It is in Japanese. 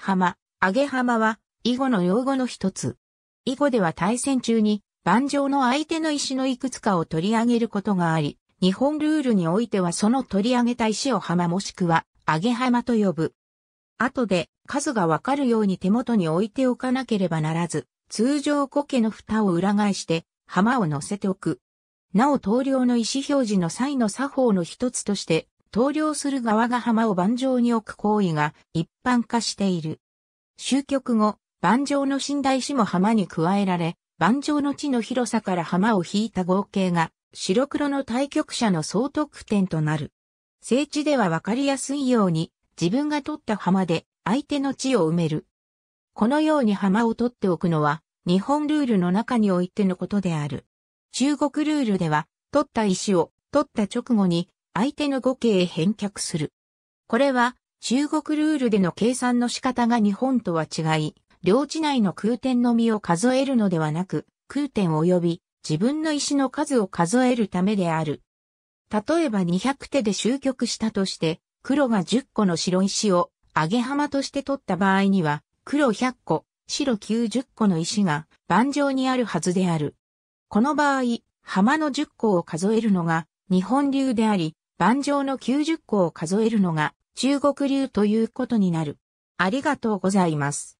浜、揚げ浜は、囲碁の用語の一つ。囲碁では対戦中に、盤上の相手の石のいくつかを取り上げることがあり、日本ルールにおいてはその取り上げた石を浜もしくは、揚げ浜と呼ぶ。後で、数がわかるように手元に置いておかなければならず、通常苔の蓋を裏返して、浜を乗せておく。なお投了の意思表示の際の作法の一つとして、投了する側が浜を盤上に置く行為が一般化している。終局後、盤上の寝台詞も浜に加えられ、盤上の地の広さから浜を引いた合計が白黒の対局者の総得点となる。聖地ではわかりやすいように自分が取った浜で相手の地を埋める。このように浜を取っておくのは日本ルールの中においてのことである。中国ルールでは取った石を取った直後に相手の語形へ返却する。これは中国ルールでの計算の仕方が日本とは違い、領地内の空点のみを数えるのではなく、空点及び自分の石の数を数えるためである。例えば200手で終局したとして、黒が10個の白石を上げ浜として取った場合には、黒100個、白90個の石が盤上にあるはずである。この場合、浜の10個を数えるのが日本流であり、盤上の90個を数えるのが中国流ということになる。ありがとうございます。